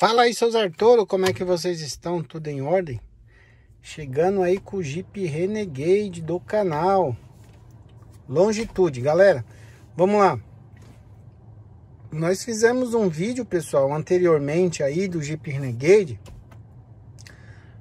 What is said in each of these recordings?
Fala aí, seus Arturo, como é que vocês estão? Tudo em ordem? Chegando aí com o Jeep Renegade do canal. Longitude, galera. Vamos lá. Nós fizemos um vídeo, pessoal, anteriormente aí do Jeep Renegade.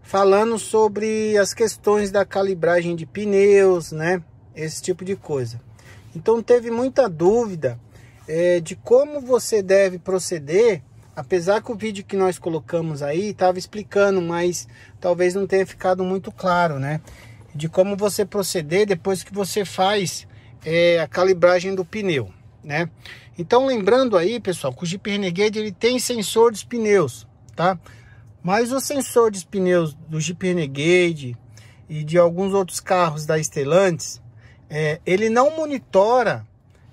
Falando sobre as questões da calibragem de pneus, né? Esse tipo de coisa. Então teve muita dúvida é, de como você deve proceder Apesar que o vídeo que nós colocamos aí estava explicando, mas talvez não tenha ficado muito claro, né? De como você proceder depois que você faz é, a calibragem do pneu, né? Então lembrando aí, pessoal, que o Jeep Renegade ele tem sensor dos pneus, tá? Mas o sensor dos pneus do Jeep Renegade e de alguns outros carros da Stellantis, é, ele não monitora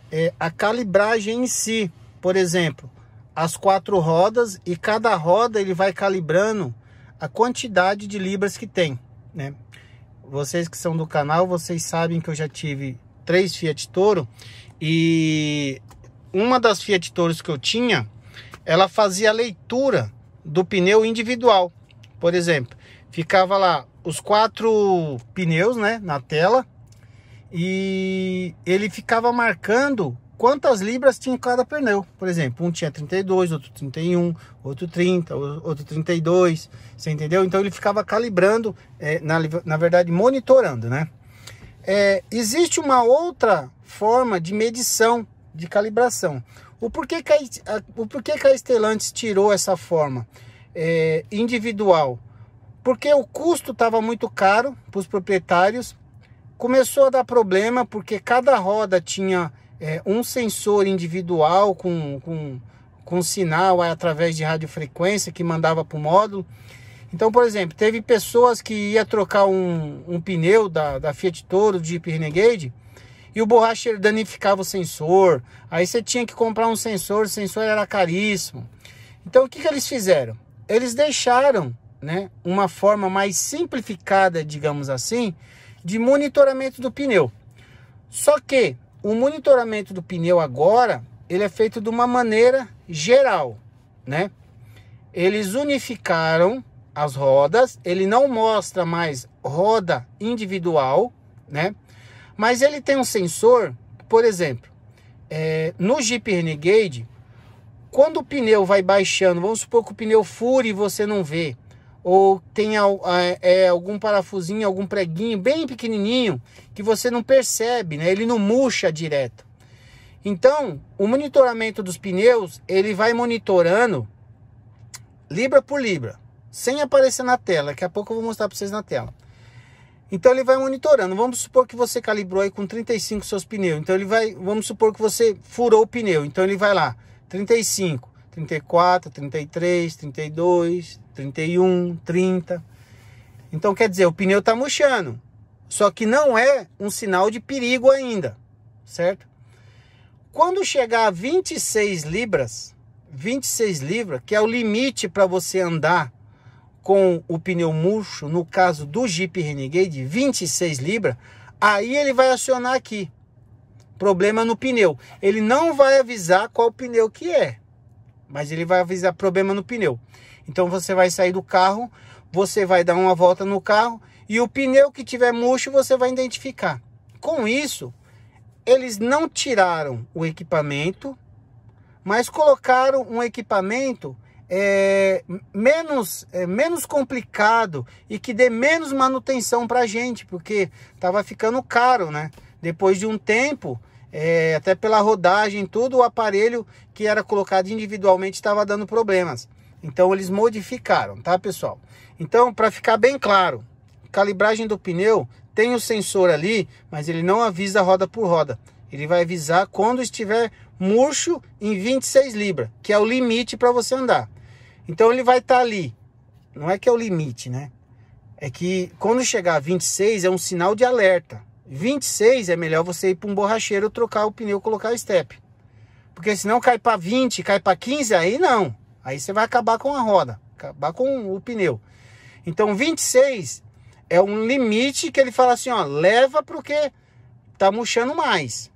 é, a calibragem em si. Por exemplo, as quatro rodas e cada roda ele vai calibrando a quantidade de libras que tem, né? Vocês que são do canal, vocês sabem que eu já tive três Fiat Toro e uma das Fiat Toros que eu tinha, ela fazia a leitura do pneu individual. Por exemplo, ficava lá os quatro pneus, né, na tela e ele ficava marcando quantas libras tinha cada pneu. Por exemplo, um tinha 32, outro 31, outro 30, outro 32, você entendeu? Então ele ficava calibrando, é, na, na verdade monitorando, né? É, existe uma outra forma de medição, de calibração. O porquê que a, o porquê que a Stellantis tirou essa forma é, individual? Porque o custo estava muito caro para os proprietários, começou a dar problema porque cada roda tinha é, um sensor individual com, com, com sinal é, através de radiofrequência que mandava para o módulo. Então, por exemplo, teve pessoas que ia trocar um, um pneu da, da Fiat Toro, de Jeep Renegade, e o borracheiro danificava o sensor. Aí você tinha que comprar um sensor, o sensor era caríssimo. Então, o que, que eles fizeram? Eles deixaram né, uma forma mais simplificada, digamos assim, de monitoramento do pneu. Só que o monitoramento do pneu agora, ele é feito de uma maneira geral, né? Eles unificaram as rodas, ele não mostra mais roda individual, né? Mas ele tem um sensor, por exemplo, é, no Jeep Renegade, quando o pneu vai baixando, vamos supor que o pneu fure e você não vê, ou tem é, é, algum parafusinho, algum preguinho bem pequenininho que você não percebe, né? Ele não murcha direto. Então, o monitoramento dos pneus, ele vai monitorando libra por libra, sem aparecer na tela. Daqui a pouco eu vou mostrar para vocês na tela. Então ele vai monitorando. Vamos supor que você calibrou aí com 35 seus pneus. Então ele vai, vamos supor que você furou o pneu. Então ele vai lá, 35. 34, 33, 32, 31, 30. Então quer dizer, o pneu está murchando. Só que não é um sinal de perigo ainda, certo? Quando chegar a 26 libras, 26 libras, que é o limite para você andar com o pneu murcho, no caso do Jeep Renegade, 26 libras, aí ele vai acionar aqui. Problema no pneu. Ele não vai avisar qual pneu que é mas ele vai avisar problema no pneu. Então você vai sair do carro, você vai dar uma volta no carro e o pneu que tiver murcho você vai identificar. Com isso, eles não tiraram o equipamento, mas colocaram um equipamento é, menos, é, menos complicado e que dê menos manutenção para a gente, porque estava ficando caro, né? Depois de um tempo, é, até pela rodagem, todo o aparelho que era colocado individualmente estava dando problemas. Então eles modificaram, tá pessoal? Então para ficar bem claro, calibragem do pneu tem o sensor ali, mas ele não avisa roda por roda. Ele vai avisar quando estiver murcho em 26 libras, que é o limite para você andar. Então ele vai estar tá ali. Não é que é o limite, né? É que quando chegar a 26 é um sinal de alerta. 26 é melhor você ir para um borracheiro trocar o pneu, colocar o step. Porque senão cai para 20, cai para 15, aí não. Aí você vai acabar com a roda, acabar com o pneu. Então 26 é um limite que ele fala assim, ó, leva porque tá murchando mais.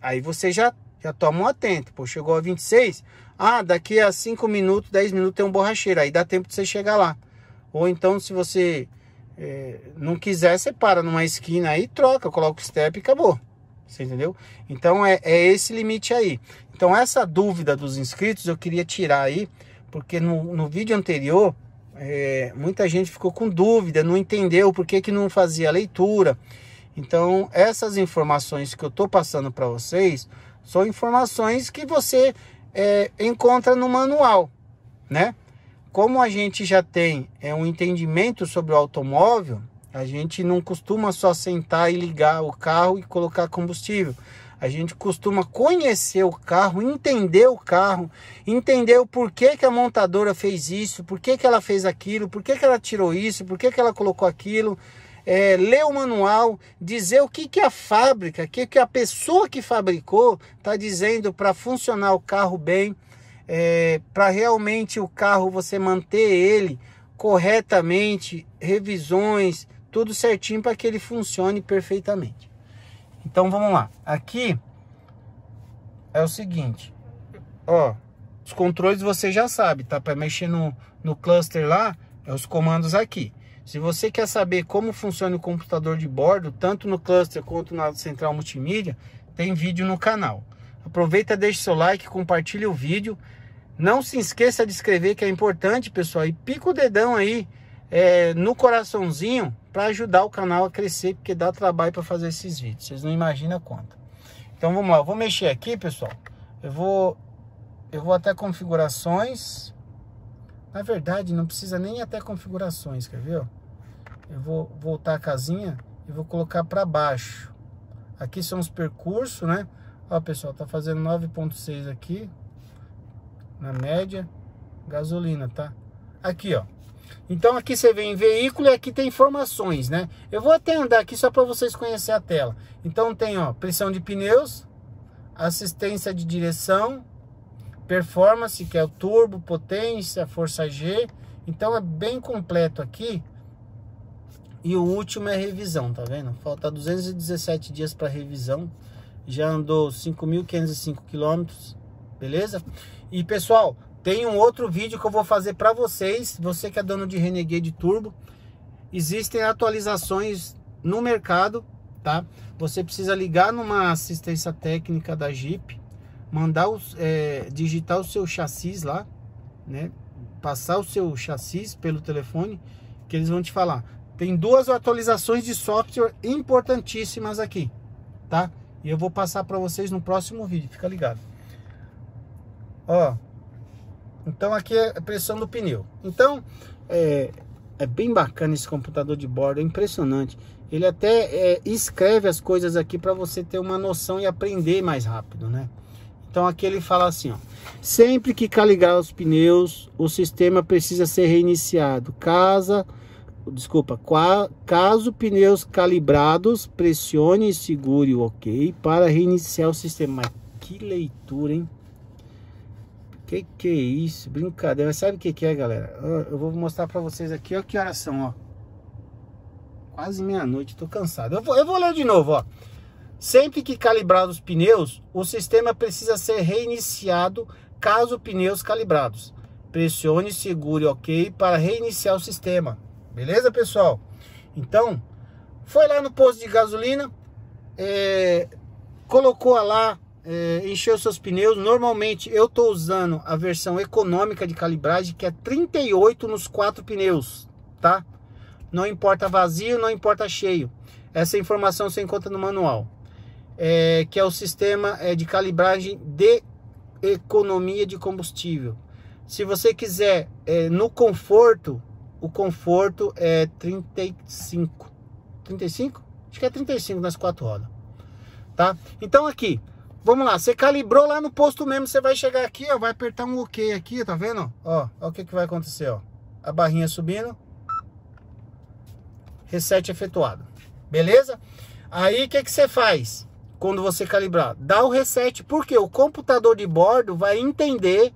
Aí você já já toma um atento. Pô, chegou a 26, ah, daqui a 5 minutos, 10 minutos tem um borracheiro, aí dá tempo de você chegar lá. Ou então se você é, não quiser, você para numa esquina aí, troca, coloca o step e acabou. Você entendeu? Então é, é esse limite aí. Então essa dúvida dos inscritos eu queria tirar aí, porque no, no vídeo anterior é, muita gente ficou com dúvida, não entendeu por que, que não fazia leitura. Então, essas informações que eu estou passando para vocês são informações que você é, encontra no manual, né? como a gente já tem é, um entendimento sobre o automóvel, a gente não costuma só sentar e ligar o carro e colocar combustível. A gente costuma conhecer o carro, entender o carro, entender o porquê que a montadora fez isso, porquê que ela fez aquilo, porquê que ela tirou isso, porquê que ela colocou aquilo, é, ler o manual, dizer o que, que a fábrica, o que, que a pessoa que fabricou está dizendo para funcionar o carro bem é, para realmente o carro você manter ele corretamente, revisões, tudo certinho para que ele funcione perfeitamente. Então vamos lá. Aqui é o seguinte, ó, os controles você já sabe, tá? Para mexer no, no cluster lá, é os comandos aqui. Se você quer saber como funciona o computador de bordo, tanto no cluster quanto na central multimídia, tem vídeo no canal. Aproveita, deixe seu like, compartilhe o vídeo. Não se esqueça de escrever que é importante, pessoal. E pica o dedão aí é, no coraçãozinho para ajudar o canal a crescer, porque dá trabalho para fazer esses vídeos. Vocês não imaginam quanto. Então vamos lá, eu vou mexer aqui, pessoal. Eu vou eu vou até configurações. Na verdade, não precisa nem até configurações, quer ver? Eu vou voltar a casinha e vou colocar para baixo. Aqui são os percursos, né? Ó, pessoal, tá fazendo 9.6 aqui na média, gasolina, tá? Aqui, ó. Então aqui você vem veículo e aqui tem informações, né? Eu vou até andar aqui só para vocês conhecerem a tela. Então tem, ó, pressão de pneus, assistência de direção, performance, que é o turbo, potência, força G. Então é bem completo aqui. E o último é revisão, tá vendo? Falta 217 dias para revisão. Já andou 5.505 quilômetros. Beleza? E pessoal, tem um outro vídeo que eu vou fazer para vocês, você que é dono de Renegade Turbo. Existem atualizações no mercado, tá? Você precisa ligar numa assistência técnica da Jeep, mandar os, é, digitar o seu chassis lá, né? Passar o seu chassis pelo telefone, que eles vão te falar. Tem duas atualizações de software importantíssimas aqui, tá? E eu vou passar para vocês no próximo vídeo, fica ligado. Ó, então aqui é a pressão do pneu. Então, é, é bem bacana esse computador de bordo, é impressionante. Ele até é, escreve as coisas aqui para você ter uma noção e aprender mais rápido, né? Então aqui ele fala assim, ó. Sempre que calibrar os pneus, o sistema precisa ser reiniciado. Casa, desculpa, qua, caso pneus calibrados, pressione e segure o OK para reiniciar o sistema. Mas que leitura, hein? Que que é isso? Brincadeira. Sabe o que que é, galera? Eu vou mostrar pra vocês aqui, Olha que horas são, ó. Quase meia-noite, tô cansado. Eu vou, eu vou ler de novo, ó. Sempre que calibrados os pneus, o sistema precisa ser reiniciado caso pneus calibrados. Pressione, segure OK para reiniciar o sistema. Beleza, pessoal? Então, foi lá no posto de gasolina, é, colocou lá é, encher os seus pneus. Normalmente eu estou usando a versão econômica de calibragem, que é 38 nos quatro pneus, tá? Não importa vazio, não importa cheio. Essa informação você encontra no manual, é, que é o sistema é, de calibragem de economia de combustível. Se você quiser é, no conforto, o conforto é 35. 35? Acho que é 35 nas quatro rodas. Tá? Então aqui, Vamos lá, você calibrou lá no posto mesmo, você vai chegar aqui, ó, vai apertar um OK aqui, tá vendo? Ó, ó o que, que vai acontecer, ó. A barrinha subindo. Reset efetuado. Beleza? Aí o que, que você faz quando você calibrar? Dá o reset, porque o computador de bordo vai entender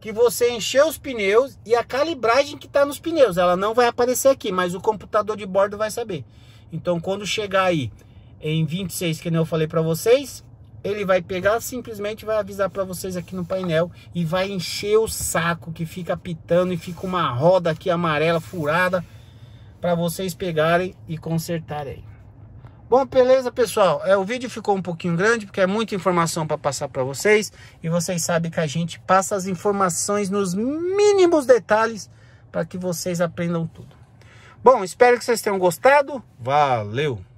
que você encheu os pneus e a calibragem que está nos pneus. Ela não vai aparecer aqui, mas o computador de bordo vai saber. Então quando chegar aí em 26, que nem eu falei para vocês, ele vai pegar, simplesmente vai avisar para vocês aqui no painel e vai encher o saco que fica pitando e fica uma roda aqui amarela furada para vocês pegarem e consertarem. Bom, beleza, pessoal? É, o vídeo ficou um pouquinho grande porque é muita informação para passar para vocês e vocês sabem que a gente passa as informações nos mínimos detalhes para que vocês aprendam tudo. Bom, espero que vocês tenham gostado. Valeu!